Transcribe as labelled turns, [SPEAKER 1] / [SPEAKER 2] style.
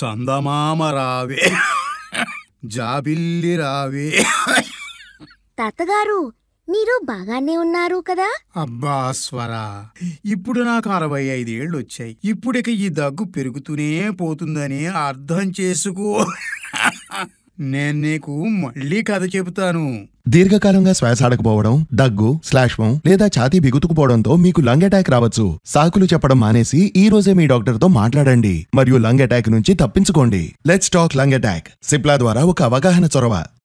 [SPEAKER 1] చందమామ రావే జాబిల్లి రావే
[SPEAKER 2] తాతగారు మీరు బాగానే ఉన్నారు కదా
[SPEAKER 3] అబ్బా స్వరా ఇప్పుడు నాకు అరవై ఐదేళ్ళు వచ్చాయి ఇప్పుడిక ఈ దగ్గు పెరుగుతూనే పోతుందని అర్థం చేసుకో నేను నీకు మళ్ళీ కథ చెబుతాను
[SPEAKER 4] దీర్ఘకాలంగా శ్వాస ఆడకపోవడం దగ్గు శ్లాష్మం లేదా ఛాతీ బిగుతుకుపోవడంతో మీకు లంగ్ అటాక్ రావచ్చు సాకులు చెప్పడం మానేసి ఈ రోజే మీ డాక్టర్తో
[SPEAKER 5] మాట్లాడండి మరియు లంగ్ అటాక్ నుంచి తప్పించుకోండి let's talk lung attack Cipla ద్వారా ఒక అవగాహన చొరవ